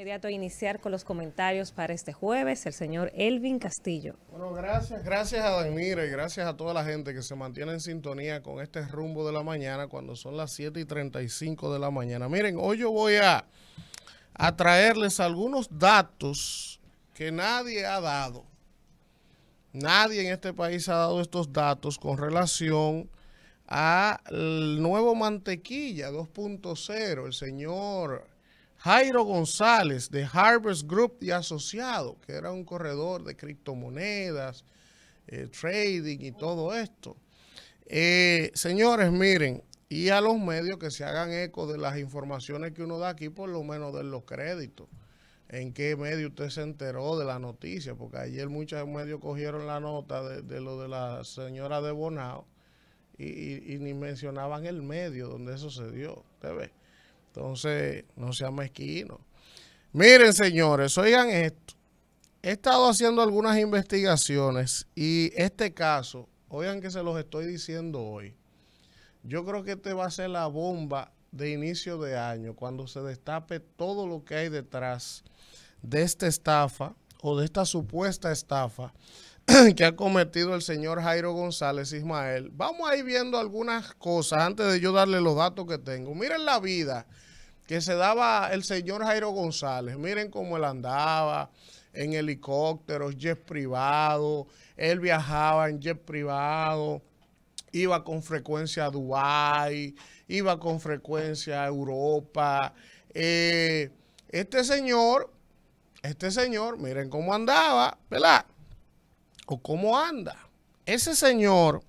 inmediato iniciar con los comentarios para este jueves, el señor Elvin Castillo. Bueno, gracias, gracias a Danira y gracias a toda la gente que se mantiene en sintonía con este rumbo de la mañana cuando son las 7 y 35 de la mañana. Miren, hoy yo voy a, a traerles algunos datos que nadie ha dado. Nadie en este país ha dado estos datos con relación al nuevo mantequilla 2.0, el señor Jairo González de Harvest Group y Asociado, que era un corredor de criptomonedas, eh, trading y todo esto. Eh, señores, miren, y a los medios que se hagan eco de las informaciones que uno da aquí, por lo menos de los créditos. ¿En qué medio usted se enteró de la noticia? Porque ayer muchos medios cogieron la nota de, lo de la señora de Bonao y, y, ni mencionaban el medio donde eso se dio. ¿Usted ve? Entonces, no sea mezquino. Miren, señores, oigan esto. He estado haciendo algunas investigaciones y este caso, oigan que se los estoy diciendo hoy. Yo creo que este va a ser la bomba de inicio de año, cuando se destape todo lo que hay detrás de esta estafa o de esta supuesta estafa que ha cometido el señor Jairo González Ismael. Vamos a ir viendo algunas cosas antes de yo darle los datos que tengo. Miren la vida que se daba el señor Jairo González. Miren cómo él andaba en helicópteros, jet privado. Él viajaba en jet privado. Iba con frecuencia a Dubái, iba con frecuencia a Europa. Eh, este señor, este señor, miren cómo andaba, ¿verdad? o cómo anda. Ese señor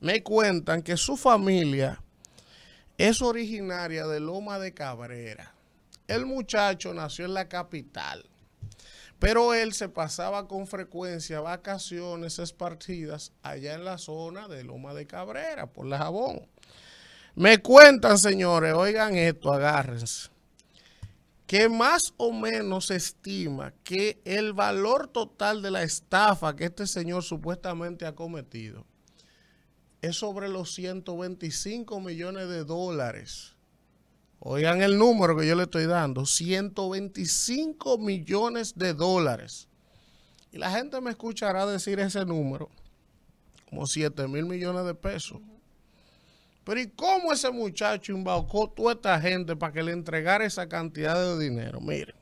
me cuentan que su familia es originaria de Loma de Cabrera. El muchacho nació en la capital, pero él se pasaba con frecuencia vacaciones espartidas allá en la zona de Loma de Cabrera, por la jabón. Me cuentan, señores, oigan esto, agárrense que más o menos se estima que el valor total de la estafa que este señor supuestamente ha cometido es sobre los 125 millones de dólares. Oigan el número que yo le estoy dando, 125 millones de dólares. Y la gente me escuchará decir ese número como 7 mil millones de pesos. Pero ¿y cómo ese muchacho embaucó toda esta gente para que le entregara esa cantidad de dinero? Miren,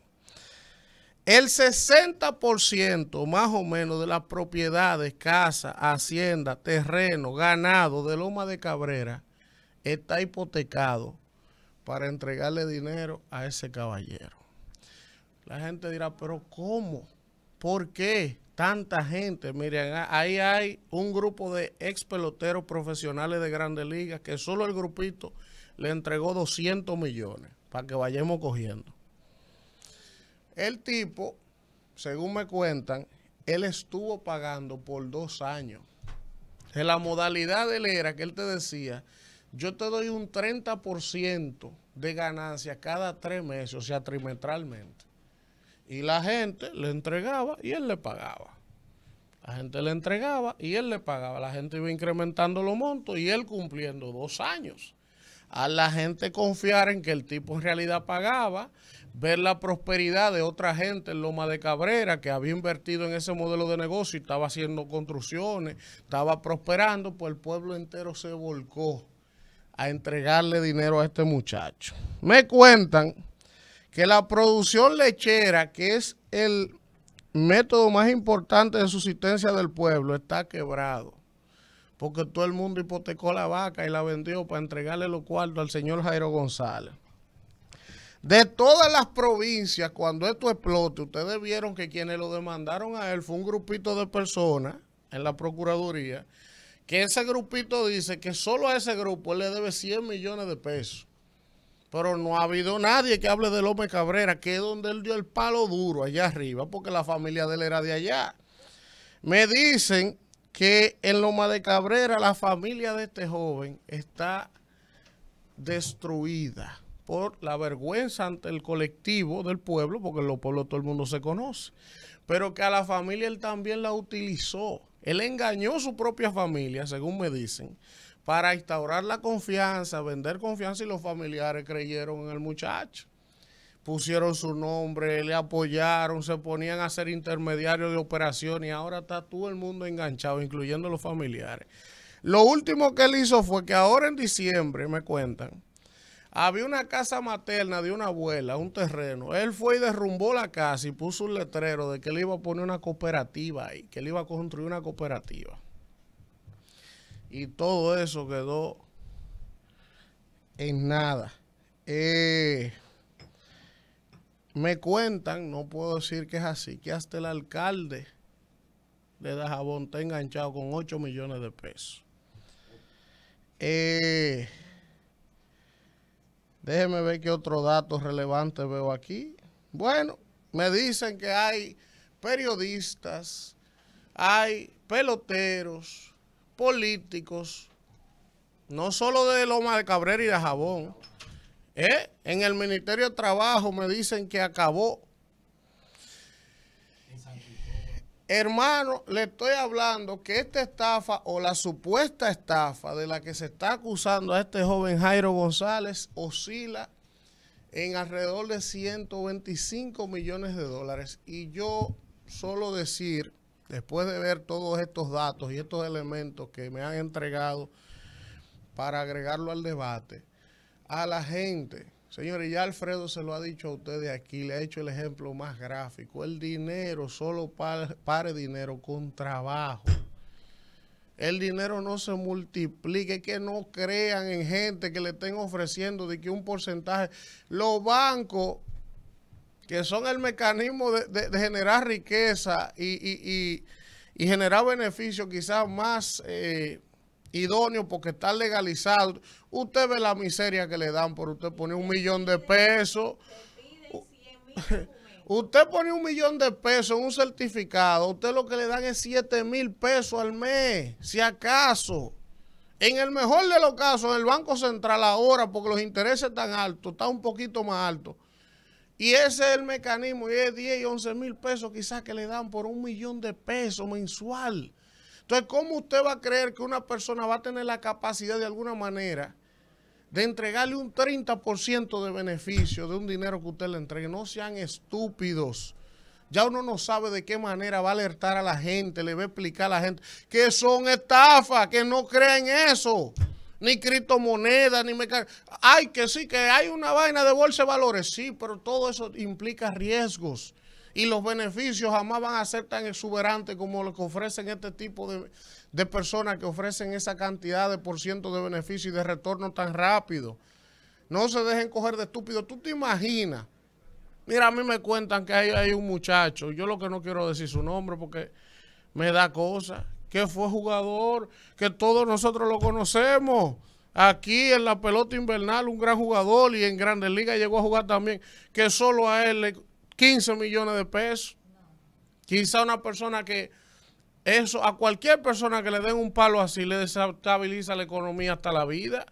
el 60% más o menos de las propiedades, casa, hacienda, terreno, ganado de Loma de Cabrera está hipotecado para entregarle dinero a ese caballero. La gente dirá, pero ¿cómo? ¿Por qué? tanta gente. Miren, ahí hay un grupo de ex peloteros profesionales de grandes ligas que solo el grupito le entregó 200 millones para que vayamos cogiendo. El tipo, según me cuentan, él estuvo pagando por dos años. En la modalidad de él era que él te decía, yo te doy un 30% de ganancia cada tres meses, o sea, trimestralmente. Y la gente le entregaba y él le pagaba. La gente le entregaba y él le pagaba. La gente iba incrementando los montos y él cumpliendo dos años. A la gente confiar en que el tipo en realidad pagaba, ver la prosperidad de otra gente en Loma de Cabrera que había invertido en ese modelo de negocio y estaba haciendo construcciones, estaba prosperando, pues el pueblo entero se volcó a entregarle dinero a este muchacho. Me cuentan que la producción lechera, que es el método más importante de subsistencia del pueblo, está quebrado. Porque todo el mundo hipotecó la vaca y la vendió para entregarle los cuartos al señor Jairo González. De todas las provincias, cuando esto explote, ustedes vieron que quienes lo demandaron a él fue un grupito de personas en la Procuraduría, que ese grupito dice que solo a ese grupo él le debe 100 millones de pesos. Pero no ha habido nadie que hable de López Cabrera, que es donde él dio el palo duro, allá arriba, porque la familia de él era de allá. Me dicen que en Loma de Cabrera la familia de este joven está destruida por la vergüenza ante el colectivo del pueblo, porque en los pueblos todo el mundo se conoce, pero que a la familia él también la utilizó. Él engañó a su propia familia, según me dicen, para instaurar la confianza, vender confianza y los familiares creyeron en el muchacho. Pusieron su nombre, le apoyaron, se ponían a ser intermediarios de operación y ahora está todo el mundo enganchado, incluyendo los familiares. Lo último que él hizo fue que ahora en diciembre, me cuentan, había una casa materna de una abuela, un terreno. Él fue y derrumbó la casa y puso un letrero de que él iba a poner una cooperativa ahí, que él iba a construir una cooperativa. Y todo eso quedó en nada. Eh, me cuentan, no puedo decir que es así, que hasta el alcalde de Dajabón está enganchado con 8 millones de pesos. Déjenme eh, déjeme ver qué otro dato relevante veo aquí. Bueno, me dicen que hay periodistas, hay peloteros, políticos, no solo de Loma de Cabrera y de Jabón, ¿eh? en el Ministerio de Trabajo me dicen que acabó. Hermano, le estoy hablando que esta estafa o la supuesta estafa de la que se está acusando a este joven Jairo González oscila en alrededor de 125 millones de dólares. Y yo solo decir después de ver todos estos datos y estos elementos que me han entregado para agregarlo al debate, a la gente, señores, ya Alfredo se lo ha dicho a ustedes aquí, le ha hecho el ejemplo más gráfico, el dinero solo para, dinero con trabajo. El dinero no se multiplique, que no crean en gente que le estén ofreciendo de que un porcentaje. Los bancos que son el mecanismo de, generar riqueza y, generar beneficios quizás más eh, idóneos porque está legalizado. Usted ve la miseria que le dan por usted pone un millón de pesos. Usted pone un millón de pesos en un certificado, usted lo que le dan es 7 mil pesos al mes, si acaso. En el mejor de los casos, en el Banco Central ahora, porque los intereses están altos, está un poquito más altos, y ese es el mecanismo, y es 10 y 11 mil pesos quizás que le dan por un millón de pesos mensual. Entonces, ¿cómo usted va a creer que una persona va a tener la capacidad de alguna manera de entregarle un 30% de beneficio de un dinero que usted le entregue? No sean estúpidos. Ya uno no sabe de qué manera va a alertar a la gente, le va a explicar a la gente que son estafas, que no creen eso ni criptomonedas, ni me ...ay que sí, que hay una vaina de bolsa de valores, sí, pero todo eso implica riesgos. Y los beneficios jamás van a ser tan exuberantes como los que ofrecen este tipo de, personas que ofrecen esa cantidad de por ciento de beneficio y de retorno tan rápido. No se dejen coger de estúpido. Tú te imaginas. Mira, a mí me cuentan que hay, hay un muchacho. Yo lo que no quiero decir su nombre porque me da cosa que fue jugador, que todos nosotros lo conocemos. Aquí en la pelota invernal, un gran jugador y en Grandes Ligas llegó a jugar también, que solo a él le 15 millones de pesos. Quizá una persona que eso, a cualquier persona que le den un palo así, le desestabiliza la economía hasta la vida.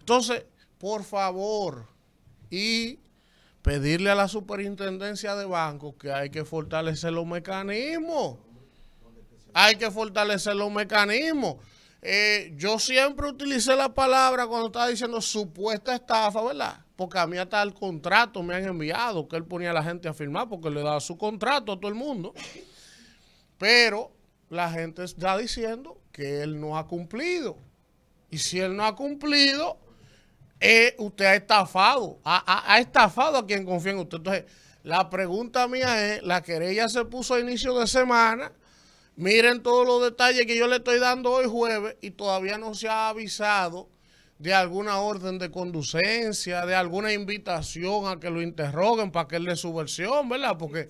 Entonces, por favor, y pedirle a la superintendencia de bancos que hay que fortalecer los mecanismos. Hay que fortalecer los mecanismos. Eh, yo siempre utilicé la palabra cuando estaba diciendo supuesta estafa, ¿verdad? Porque a mí hasta el contrato me han enviado, que él ponía a la gente a firmar porque le daba su contrato a todo el mundo. Pero la gente está diciendo que él no ha cumplido. Y si él no ha cumplido, eh, usted ha estafado, ha, ha estafado a quien confía en usted. Entonces, la pregunta mía es, la querella se puso a inicio de semana Miren todos los detalles que yo le estoy dando hoy jueves y todavía no se ha avisado de alguna orden de conducencia, de alguna invitación a que lo interroguen para que él dé su versión, ¿verdad? Porque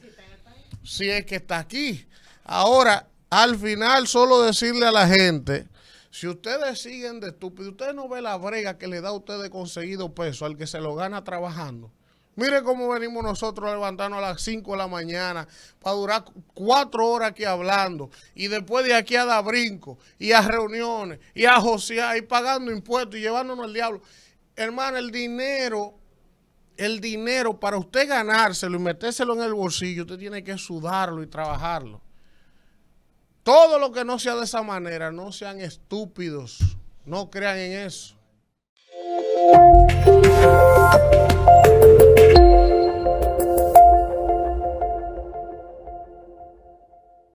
si es que está aquí. Ahora, al final, solo decirle a la gente, si ustedes siguen de estúpido, ustedes no ven la brega que le da a ustedes conseguido peso al que se lo gana trabajando. Mire cómo venimos nosotros a levantarnos a las 5 de la mañana para durar cuatro horas aquí hablando y después de aquí a dar brincos y a reuniones y a josear y pagando impuestos y llevándonos al diablo. Hermano, el dinero, el dinero para usted ganárselo y metérselo en el bolsillo, usted tiene que sudarlo y trabajarlo. Todo lo que no sea de esa manera, no sean estúpidos, no crean en eso.